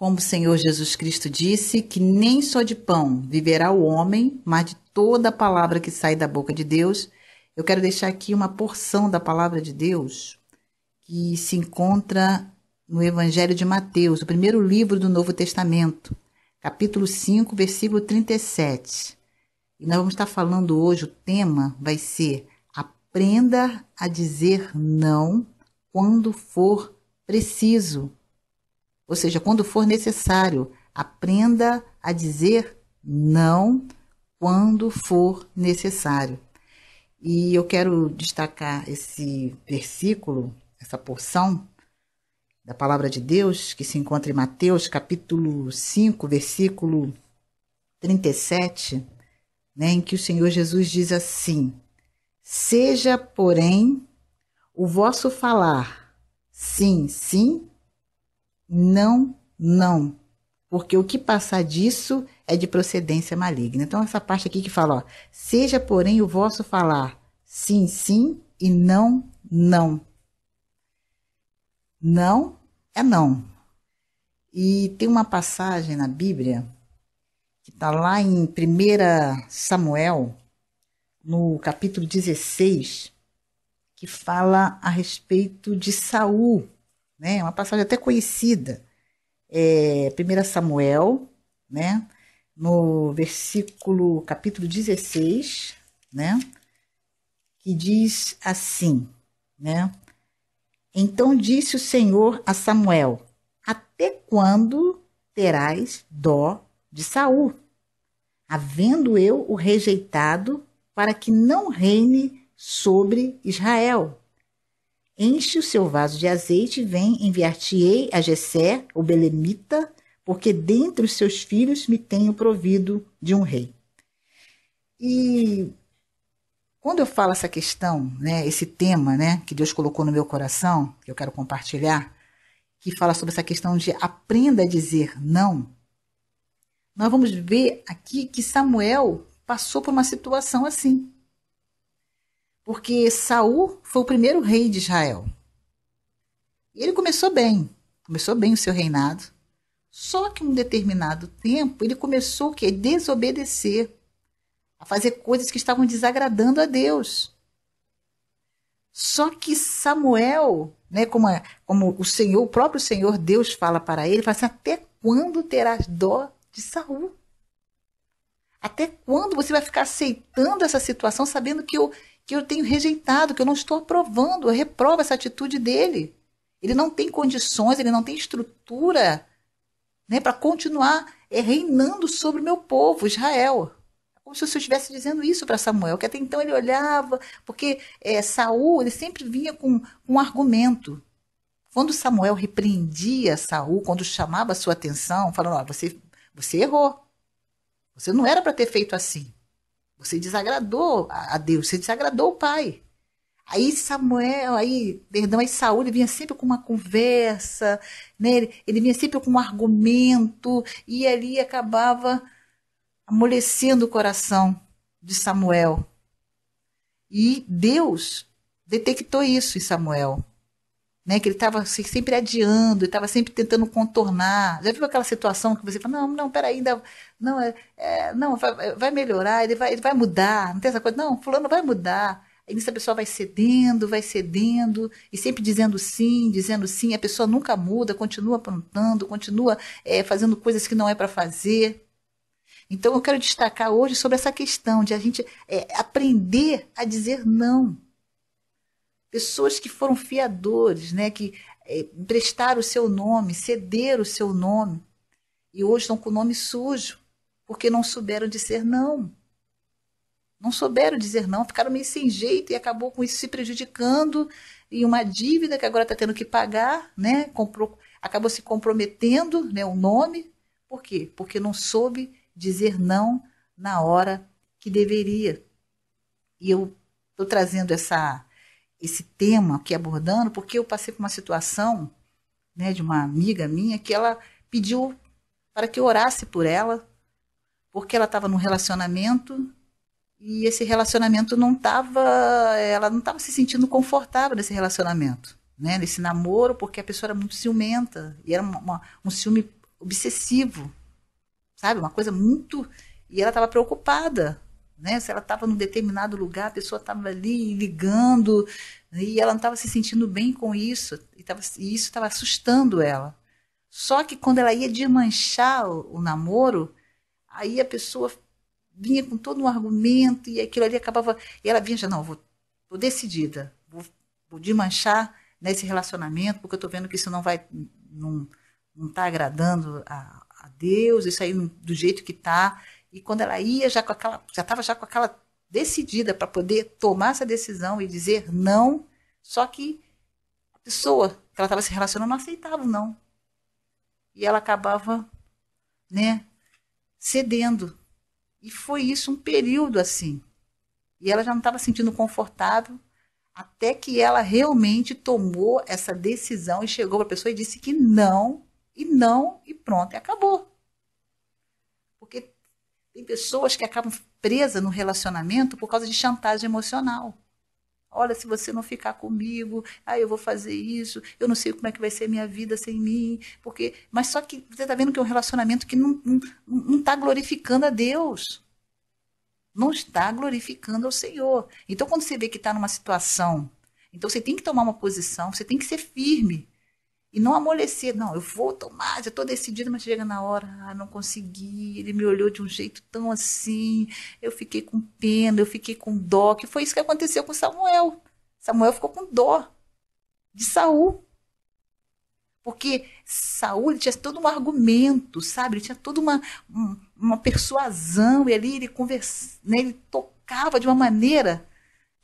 Como o Senhor Jesus Cristo disse, que nem só de pão viverá o homem, mas de toda a palavra que sai da boca de Deus. Eu quero deixar aqui uma porção da palavra de Deus que se encontra no Evangelho de Mateus, o primeiro livro do Novo Testamento, capítulo 5, versículo 37. E nós vamos estar falando hoje, o tema vai ser Aprenda a dizer não quando for preciso. Ou seja, quando for necessário, aprenda a dizer não quando for necessário. E eu quero destacar esse versículo, essa porção da palavra de Deus, que se encontra em Mateus, capítulo 5, versículo 37, né, em que o Senhor Jesus diz assim: Seja, porém, o vosso falar sim, sim, não, não. Porque o que passar disso é de procedência maligna. Então, essa parte aqui que fala, ó, seja, porém, o vosso falar sim, sim e não, não. Não é não. E tem uma passagem na Bíblia que está lá em 1 Samuel, no capítulo 16, que fala a respeito de Saul né? Uma passagem até conhecida. É, 1 Samuel, né? No versículo, capítulo 16, né? Que diz assim, né? Então disse o Senhor a Samuel: Até quando terás dó de Saul, havendo eu o rejeitado para que não reine sobre Israel? Enche o seu vaso de azeite e vem enviar-te-ei a Jessé, o belemita, porque dentre os seus filhos me tenho provido de um rei. E quando eu falo essa questão, né, esse tema, né, que Deus colocou no meu coração, que eu quero compartilhar, que fala sobre essa questão de aprenda a dizer não, nós vamos ver aqui que Samuel passou por uma situação assim porque Saul foi o primeiro rei de Israel. E ele começou bem, começou bem o seu reinado. Só que um determinado tempo ele começou a desobedecer, a fazer coisas que estavam desagradando a Deus. Só que Samuel, né, como, a, como o Senhor, o próprio Senhor Deus fala para ele, fala assim, até quando terás dó de Saul? Até quando você vai ficar aceitando essa situação, sabendo que eu, que eu tenho rejeitado, que eu não estou aprovando, eu reprovo essa atitude dele. Ele não tem condições, ele não tem estrutura né, para continuar é, reinando sobre o meu povo, Israel. É como se eu estivesse dizendo isso para Samuel, que até então ele olhava, porque é, Saul ele sempre vinha com, um argumento. Quando Samuel repreendia Saul, quando chamava sua atenção, falando: ah, você, você errou. Você não era para ter feito assim. Você desagradou a Deus, você desagradou o pai. Aí Samuel, aí, perdão, aí Saul, vinha sempre com uma conversa, né? ele, ele vinha sempre com um argumento, e ali acabava amolecendo o coração de Samuel. E Deus detectou isso em Samuel né? Que ele estava sempre adiando, estava sempre tentando contornar. Já viu aquela situação que você fala, não, não, peraí, ainda, não, é, é não, vai, vai, melhorar, ele vai, ele vai mudar, não tem essa coisa, não, fulano vai mudar. E a pessoa vai cedendo, vai cedendo, e sempre dizendo sim, dizendo sim, a pessoa nunca muda, continua aprontando, continua é, fazendo coisas que não é para fazer. Então eu quero destacar hoje sobre essa questão de a gente é, aprender a dizer não pessoas que foram fiadores, né, que é, emprestaram o seu nome, cederam o seu nome, e hoje estão com o nome sujo, porque não souberam dizer não. Não souberam dizer não, ficaram meio sem jeito e acabou com isso se prejudicando e uma dívida que agora está tendo que pagar, né? Comprou, acabou se comprometendo, né? O nome, por quê? Porque não soube dizer não na hora que deveria. E eu estou trazendo essa esse tema aqui abordando, porque eu passei por uma situação né, de uma amiga minha que ela pediu para que eu orasse por ela, porque ela estava num relacionamento e esse relacionamento não estava, ela não estava se sentindo confortável nesse relacionamento, né, nesse namoro, porque a pessoa era muito ciumenta e era uma, uma, um ciúme obsessivo, sabe, uma coisa muito, e ela estava preocupada né? Se ela estava num determinado lugar, a pessoa estava ali ligando né? e ela não estava se sentindo bem com isso e, tava, e isso estava assustando ela. Só que quando ela ia desmanchar o, o, namoro, aí a pessoa vinha com todo um argumento e aquilo ali acabava. E ela vinha já, não, vou, decidida, vou, vou desmanchar nesse né, relacionamento, porque eu estou vendo que isso não vai. não está agradando a, a Deus, isso aí do jeito que está. E quando ela ia já com aquela, já estava já com aquela decidida para poder tomar essa decisão e dizer não, só que a pessoa que ela estava se relacionando não aceitava não. E ela acabava, né, cedendo. E foi isso um período assim. E ela já não estava sentindo confortável até que ela realmente tomou essa decisão e chegou para a pessoa e disse que não, e não, e pronto, e acabou. Tem pessoas que acabam presas no relacionamento por causa de chantagem emocional. Olha, se você não ficar comigo, ah, eu vou fazer isso, eu não sei como é que vai ser minha vida sem mim, porque. Mas só que você está vendo que é um relacionamento que não está glorificando a Deus. Não está glorificando ao Senhor. Então, quando você vê que está numa situação, então você tem que tomar uma posição, você tem que ser firme. E não amolecer, não, eu vou tomar, já estou decidida, mas chega na hora, ah, não consegui, ele me olhou de um jeito tão assim, eu fiquei com pena, eu fiquei com dó, que foi isso que aconteceu com Samuel. Samuel ficou com dó de Saul. Porque Saul tinha todo um argumento, sabe? Ele tinha toda uma, uma persuasão, e ali ele conversa, né? ele tocava de uma maneira.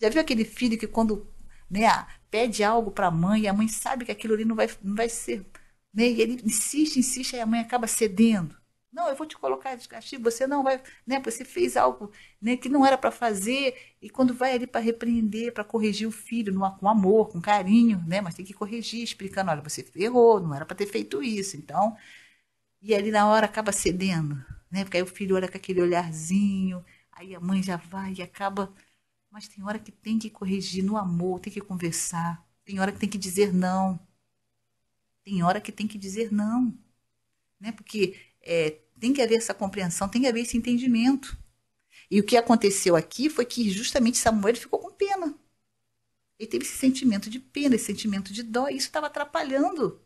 Já viu aquele filho que quando né? Ah, pede algo para a mãe, e a mãe sabe que aquilo ali não vai, não vai ser. Né? E ele insiste, insiste, aí a mãe acaba cedendo. Não, eu vou te colocar de castigo, você não vai, né? Você fez algo né, que não era para fazer, e quando vai ali para repreender, para corrigir o filho numa, com amor, com carinho, né? Mas tem que corrigir, explicando, olha, você errou, não era para ter feito isso, então. E ali na hora acaba cedendo, né? Porque aí o filho olha com aquele olharzinho, aí a mãe já vai e acaba mas tem hora que tem que corrigir no amor, tem que conversar. Tem hora que tem que dizer não. Tem hora que tem que dizer não. Né? Porque é, tem que haver essa compreensão, tem que haver esse entendimento. E o que aconteceu aqui foi que justamente Samuel ficou com pena. Ele teve esse sentimento de pena, esse sentimento de dó, e isso estava atrapalhando,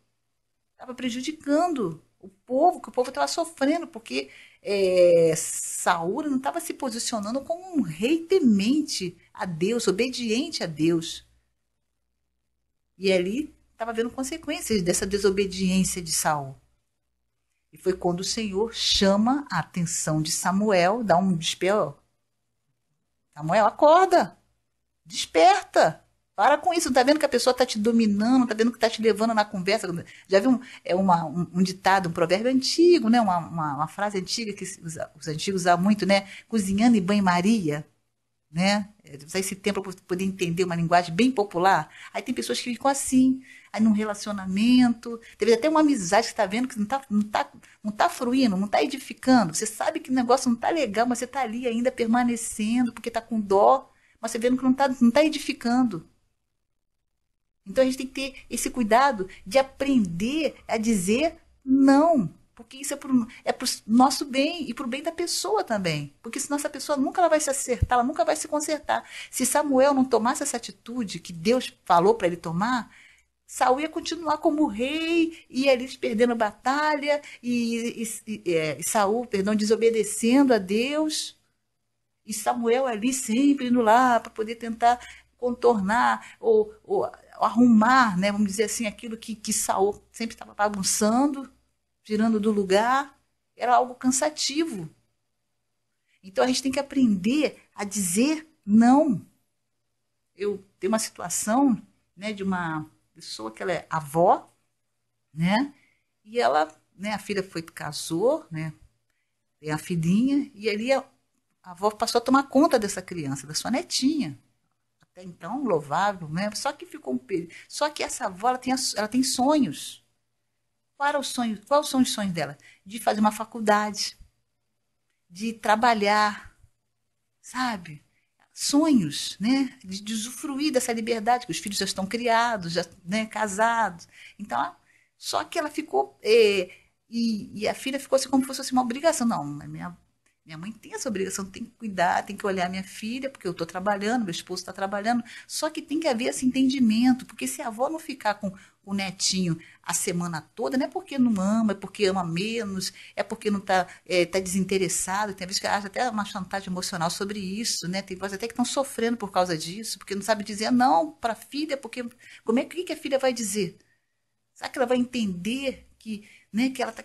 estava prejudicando o povo, que o povo estava sofrendo, porque é, Saúl não estava se posicionando como um rei temente a Deus, obediente a Deus. E ali estava vendo consequências dessa desobediência de Saul. E foi quando o Senhor chama a atenção de Samuel, dá um despertar. Samuel, acorda, desperta. Para com isso, tá vendo que a pessoa tá te dominando, tá vendo que tá te levando na conversa. Já viu um, é uma, um, um ditado, um provérbio antigo, né? Uma, uma, uma frase antiga que os, os antigos usavam muito, né? Cozinhando em banho-maria, né? É, Usar esse tempo para poder entender uma linguagem bem popular. Aí tem pessoas que ficam assim, aí num relacionamento, teve até uma amizade que você tá vendo que não tá, não tá, não tá fruindo, não tá edificando. Você sabe que o negócio não tá legal, mas você tá ali ainda permanecendo porque tá com dó, mas você vendo que não tá, não tá edificando. Então a gente tem que ter esse cuidado de aprender a dizer não. Porque isso é para o é nosso bem e para o bem da pessoa também. Porque senão essa pessoa nunca ela vai se acertar, ela nunca vai se consertar. Se Samuel não tomasse essa atitude que Deus falou para ele tomar, Saul ia continuar como rei, ia eles perdendo batalha, e, e, é, e Saul, perdão, desobedecendo a Deus. E Samuel ali sempre indo lá para poder tentar contornar ou, ou arrumar, né, vamos dizer assim, aquilo que, que Saul sempre estava bagunçando, tirando do lugar, era algo cansativo. Então a gente tem que aprender a dizer não. Eu tenho uma situação, né, de uma pessoa que ela é avó, né? E ela, né, a filha foi casou, né? Tem a filhinha e ali a, a avó passou a tomar conta dessa criança, da sua netinha então louvável, né? Só que ficou um só que essa avó ela tem, ela tem sonhos. para o sonho? Quais são os sonhos dela? De fazer uma faculdade, de trabalhar, sabe? Sonhos, né? De, usufruir dessa liberdade que os filhos já estão criados, já né, casados. Então, só que ela ficou eh, e, e, a filha ficou assim como se fosse uma obrigação. Não, minha minha mãe tem essa obrigação, tem que cuidar, tem que olhar minha filha, porque eu estou trabalhando, meu esposo está trabalhando. Só que tem que haver esse entendimento, porque se a avó não ficar com o netinho a semana toda, não é porque não ama, é porque ama menos, é porque não está é, tá desinteressado. Tem vezes que haja até uma chantagem emocional sobre isso, né? Tem vós até que estão sofrendo por causa disso, porque não sabe dizer não para a filha, porque como é que, que a filha vai dizer? Será que ela vai entender que, né, que ela está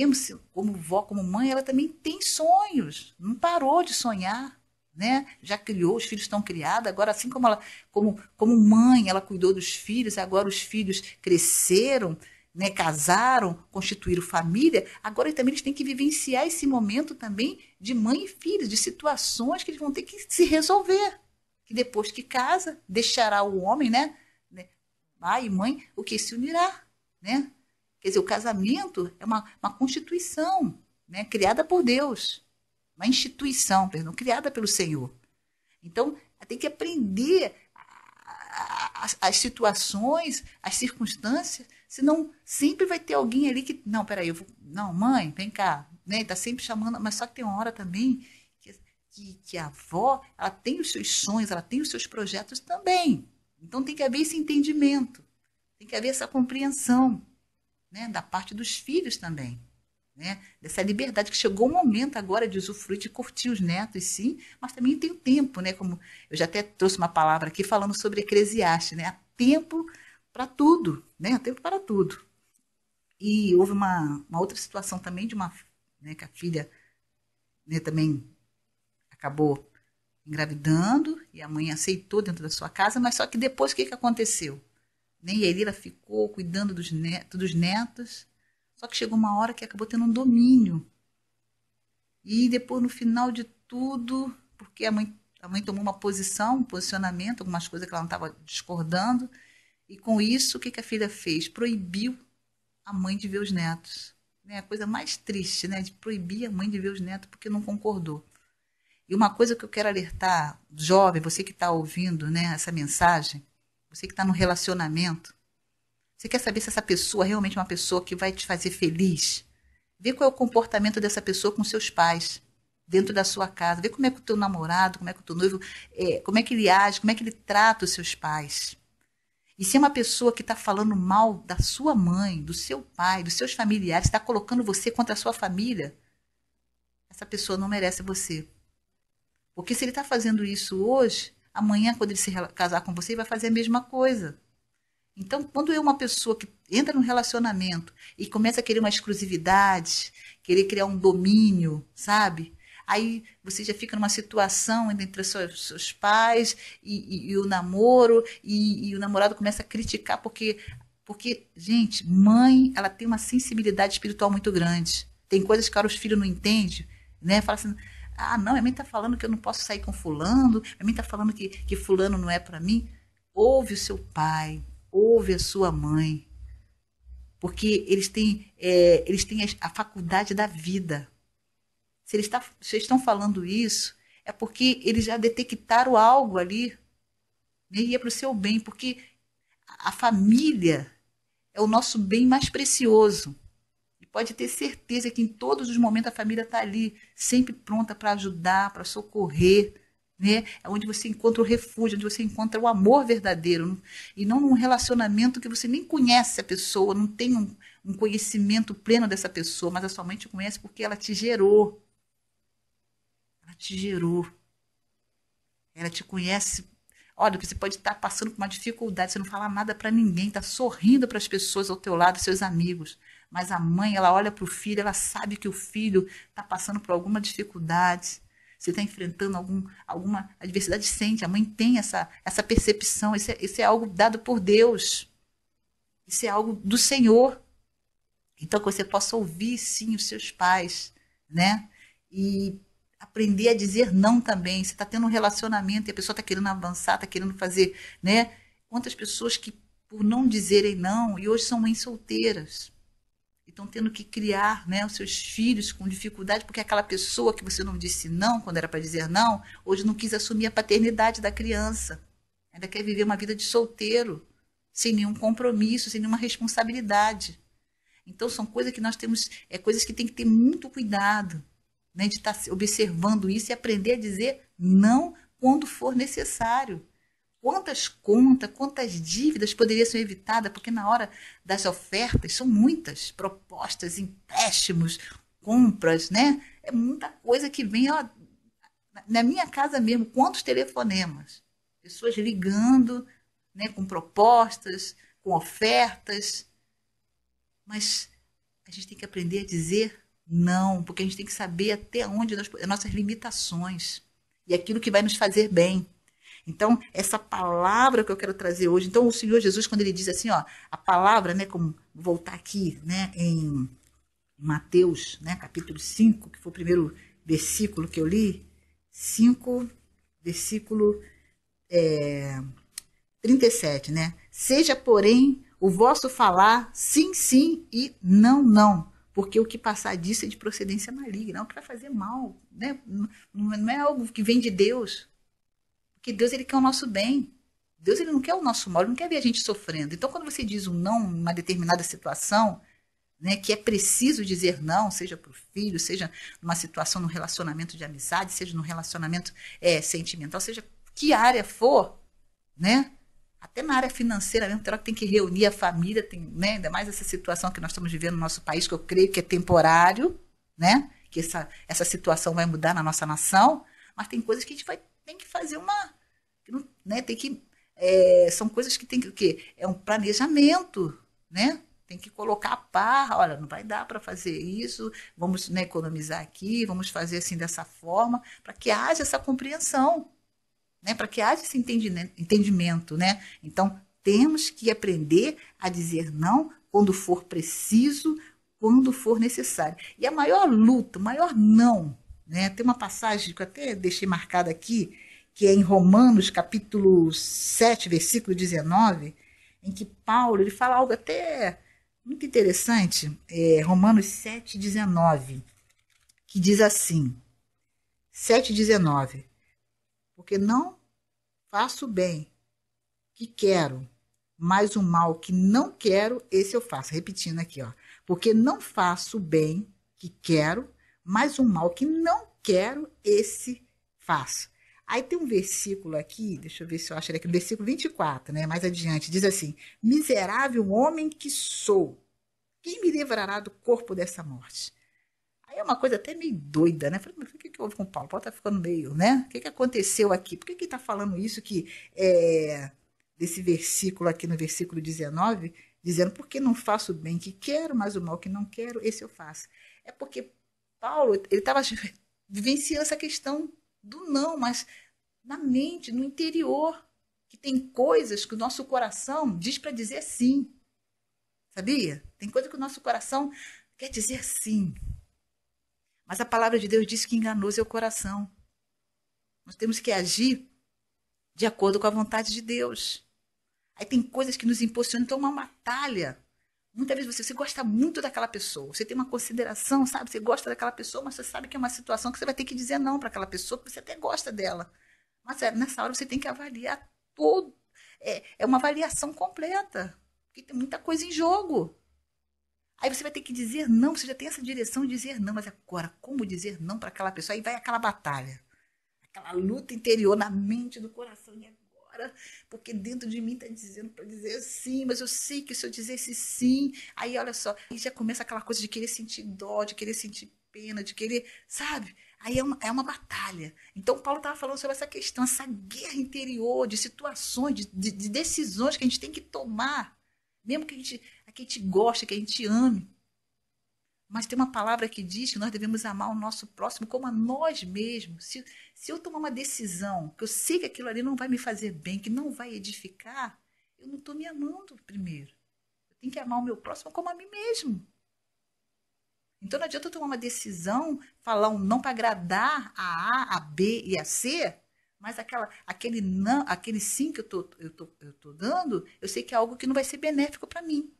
mesmo se, como vó, como mãe, ela também tem sonhos, não parou de sonhar, né? Já criou, os filhos estão criados, agora assim como ela, como, como mãe, ela cuidou dos filhos, agora os filhos cresceram, né, casaram, constituíram família, agora também eles têm que vivenciar esse momento também de mãe e filhos, de situações que eles vão ter que se resolver. Que depois que casa, deixará o homem, né? né pai e mãe, o que se unirá, né? Quer dizer, o casamento é uma, uma constituição né, criada por Deus, uma instituição, perdão, criada pelo Senhor. Então, tem que aprender as, as situações, as circunstâncias, senão sempre vai ter alguém ali que, não, peraí, eu vou, não, mãe, vem cá, né, tá sempre chamando, mas só que tem uma hora também que, que, que a avó, ela tem os seus sonhos, ela tem os seus projetos também. Então, tem que haver esse entendimento, tem que haver essa compreensão né, da parte dos filhos também. Né? Dessa liberdade que chegou o momento agora de usufruir, de curtir os netos, sim, mas também tem o tempo, né? Como eu já até trouxe uma palavra aqui falando sobre Eclesiastes, né? Há tempo para tudo, né? Há tempo para tudo. E houve uma, uma outra situação também de uma né, que a filha né, também acabou engravidando e a mãe aceitou dentro da sua casa, mas só que depois o que, que aconteceu? Né? E a ela ficou cuidando dos netos, dos netos, só que chegou uma hora que acabou tendo um domínio. E depois, no final de tudo, porque a mãe, a mãe tomou uma posição, um posicionamento, algumas coisas que ela não estava discordando, e com isso, o que, que a filha fez? Proibiu a mãe de ver os netos. Né? A coisa mais triste, né? De proibir a mãe de ver os netos porque não concordou. E uma coisa que eu quero alertar, jovem, você que está ouvindo né, essa mensagem, você que está no relacionamento, você quer saber se essa pessoa realmente é uma pessoa que vai te fazer feliz? Vê qual é o comportamento dessa pessoa com seus pais, dentro da sua casa. Vê como é que o teu namorado, como é que o teu noivo, é, como é que ele age, como é que ele trata os seus pais. E se é uma pessoa que está falando mal da sua mãe, do seu pai, dos seus familiares, está colocando você contra a sua família, essa pessoa não merece você. Porque se ele está fazendo isso hoje, Amanhã, quando ele se casar com você, ele vai fazer a mesma coisa. Então, quando é uma pessoa que entra num relacionamento e começa a querer uma exclusividade, querer criar um domínio, sabe? Aí você já fica numa situação entre seus, seus pais e, e, e, o namoro, e, e o namorado começa a criticar porque porque, gente, mãe, ela tem uma sensibilidade espiritual muito grande. Tem coisas que claro, os filhos não entendem, né? Fala assim, ah, não, a mãe está falando que eu não posso sair com fulano, a mãe está falando que, que fulano não é para mim. Ouve o seu pai, ouve a sua mãe, porque eles têm, é, eles têm a faculdade da vida. Se eles, tá, se eles estão falando isso, é porque eles já detectaram algo ali né, e é para o seu bem, porque a família é o nosso bem mais precioso pode ter certeza que em todos os momentos a família está ali, sempre pronta para ajudar, para socorrer. Né? É onde você encontra o refúgio, onde você encontra o amor verdadeiro. E não num relacionamento que você nem conhece a pessoa, não tem um, um conhecimento pleno dessa pessoa, mas a sua mãe te conhece porque ela te gerou. Ela te gerou. Ela te conhece Olha, você pode estar passando por uma dificuldade, você não fala nada para ninguém, está sorrindo para as pessoas ao teu lado, seus amigos. Mas a mãe, ela olha para o filho, ela sabe que o filho está passando por alguma dificuldade, se está enfrentando algum, alguma adversidade, sente. A mãe tem essa, essa percepção. Isso é, é algo dado por Deus. Isso é algo do Senhor. Então, que você possa ouvir, sim, os seus pais, né? E aprender a dizer não também. Você está tendo um relacionamento e a pessoa está querendo avançar, está querendo fazer, né? Quantas pessoas que, por não dizerem não, e hoje são mães solteiras, estão tendo que criar né, os seus filhos com dificuldade, porque aquela pessoa que você não disse não quando era para dizer não, hoje não quis assumir a paternidade da criança. Ainda quer viver uma vida de solteiro, sem nenhum compromisso, sem nenhuma responsabilidade. Então são coisas que nós temos, é coisas que tem que ter muito cuidado, né, de tá estar observando isso e aprender a dizer não quando for necessário quantas contas, quantas dívidas poderiam ser evitadas, porque na hora das ofertas são muitas propostas, empréstimos, compras, né? É muita coisa que vem. Ó, na minha casa mesmo, quantos telefonemas? Pessoas ligando né, com propostas, com ofertas. Mas a gente tem que aprender a dizer não, porque a gente tem que saber até onde nós, nossas limitações e aquilo que vai nos fazer bem. Então, essa palavra que eu quero trazer hoje, então o Senhor Jesus quando ele diz assim, ó, a palavra, né, como voltar aqui, né, em Mateus, né, capítulo 5, que foi o primeiro versículo que eu li, 5, versículo é, 37, né? Seja, porém, o vosso falar sim, sim e não, não. Porque o que passar disso é de procedência maligna, é o que vai fazer mal, né? Não é, é algo que vem de Deus que Deus ele quer o nosso bem. Deus ele não quer o nosso mal, ele não quer ver a gente sofrendo. Então, quando você diz um não em uma determinada situação, né, que é preciso dizer não, seja para o filho, seja numa situação, num relacionamento de amizade, seja num relacionamento é, sentimental, seja que área for, né? Até na área financeira mesmo, terá que tem que reunir a família, tem, né, ainda mais essa situação que nós estamos vivendo no nosso país, que eu creio que é temporário, né? Que essa, essa situação vai mudar na nossa nação, mas tem coisas que a gente vai tem que fazer uma. Né, tem que, é, são coisas que tem que. O quê? É um planejamento, né? Tem que colocar a parra olha, não vai dar para fazer isso, vamos né, economizar aqui, vamos fazer assim dessa forma, para que haja essa compreensão, né? para que haja esse entendimento. Né? Então, temos que aprender a dizer não quando for preciso, quando for necessário. E a maior luta, o maior não né? Tem uma passagem que eu até deixei marcada aqui, que é em Romanos, capítulo 7, versículo 19, em que Paulo ele fala algo até muito interessante, é, Romanos 7, 19, que diz assim, 7, 19, porque não faço o bem que quero, mas o mal que não quero, esse eu faço. Repetindo aqui, ó. Porque não faço o bem que quero, mas o mal que não quero, esse faço. Aí tem um versículo aqui, deixa eu ver se eu acho ele aqui, versículo 24, né? Mais adiante, diz assim: Miserável homem que sou, quem me livrará do corpo dessa morte? Aí é uma coisa até meio doida, né? Falei, mas o que, que houve com o Paulo? O Paulo tá ficando meio, né? O que, que aconteceu aqui? Por que, que ele tá falando isso que é, desse versículo aqui no versículo 19, dizendo, porque não faço o bem que quero, mas o mal que não quero, esse eu faço. É porque Paulo, ele estava vivenciando essa questão do não, mas na mente, no interior, que tem coisas que o nosso coração diz para dizer sim. Sabia? Tem coisa que o nosso coração quer dizer sim. Mas a palavra de Deus diz que enganoso é o coração. Nós temos que agir de acordo com a vontade de Deus. Aí tem coisas que nos impulsionam, então uma batalha. Muitas vezes você, você gosta muito daquela pessoa, você tem uma consideração, sabe? Você gosta daquela pessoa, mas você sabe que é uma situação que você vai ter que dizer não para aquela pessoa, porque você até gosta dela. Mas é, nessa hora você tem que avaliar tudo. É, é uma avaliação completa, porque tem muita coisa em jogo. Aí você vai ter que dizer não, você já tem essa direção de dizer não, mas agora, como dizer não para aquela pessoa? Aí vai aquela batalha, aquela luta interior na mente, no coração, e é porque dentro de mim está dizendo para dizer sim, mas eu sei que se eu dizer esse sim, aí olha só, aí já começa aquela coisa de querer sentir dó, de querer sentir pena, de querer, sabe? Aí é uma, é uma batalha. Então, Paulo estava falando sobre essa questão, essa guerra interior de situações, de, de, decisões que a gente tem que tomar, mesmo que a gente, a que a gente goste, que a gente ame. Mas tem uma palavra que diz que nós devemos amar o nosso próximo como a nós mesmos. Se, se eu tomar uma decisão que eu sei que aquilo ali não vai me fazer bem, que não vai edificar, eu não estou me amando primeiro. Eu tenho que amar o meu próximo como a mim mesmo. Então não adianta eu tomar uma decisão, falar um não para agradar a A, a B e a C, mas aquela, aquele não, aquele sim que eu tô, eu tô, eu tô dando, eu sei que é algo que não vai ser benéfico para mim.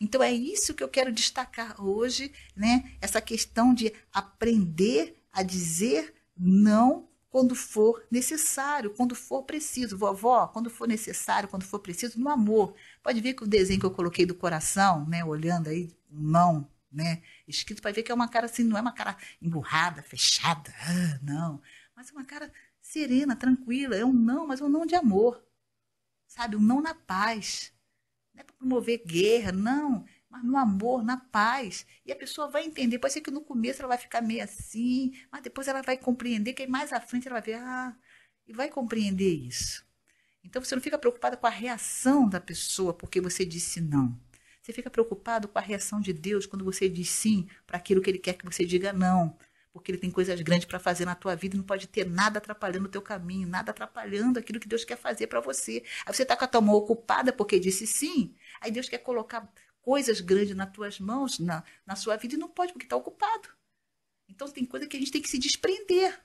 Então é isso que eu quero destacar hoje, né? Essa questão de aprender a dizer não quando for necessário, quando for preciso. Vovó, quando for necessário, quando for preciso, no amor. Pode ver que o desenho que eu coloquei do coração, né, olhando aí, não, né, escrito para ver que é uma cara assim, não é uma cara emburrada, fechada, ah, não, mas é uma cara serena, tranquila, é um não, mas um não de amor. Sabe, um não na paz não é para promover guerra, não, mas no amor, na paz. E a pessoa vai entender. Pode ser que no começo ela vai ficar meio assim, mas depois ela vai compreender, que aí mais à frente ela vai ver, ah, e vai compreender isso. Então você não fica preocupada com a reação da pessoa porque você disse não. Você fica preocupado com a reação de Deus quando você diz sim para aquilo que ele quer que você diga não porque ele tem coisas grandes para fazer na tua vida, não pode ter nada atrapalhando o teu caminho, nada atrapalhando aquilo que Deus quer fazer para você. Aí você está com a tua mão ocupada porque disse sim, aí Deus quer colocar coisas grandes nas tuas mãos, na, na sua vida, e não pode porque está ocupado. Então tem coisa que a gente tem que se desprender.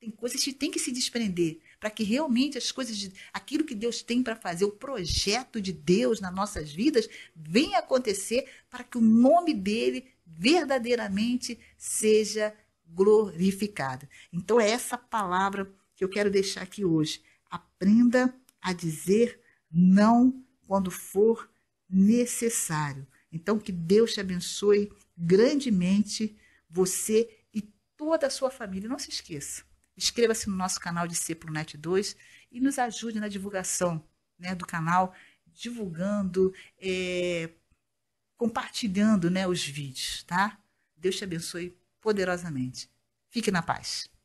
Tem coisas que tem que se desprender para que realmente as coisas, de, aquilo que Deus tem para fazer, o projeto de Deus nas nossas vidas, venha acontecer para que o nome dele verdadeiramente seja glorificada. Então é essa palavra que eu quero deixar aqui hoje. Aprenda a dizer não quando for necessário. Então que Deus te abençoe grandemente você e toda a sua família. Não se esqueça. Inscreva-se no nosso canal de Cepro Net 2 e nos ajude na divulgação né, do canal, divulgando, é, compartilhando né, os vídeos, tá? Deus te abençoe poderosamente. Fique na paz.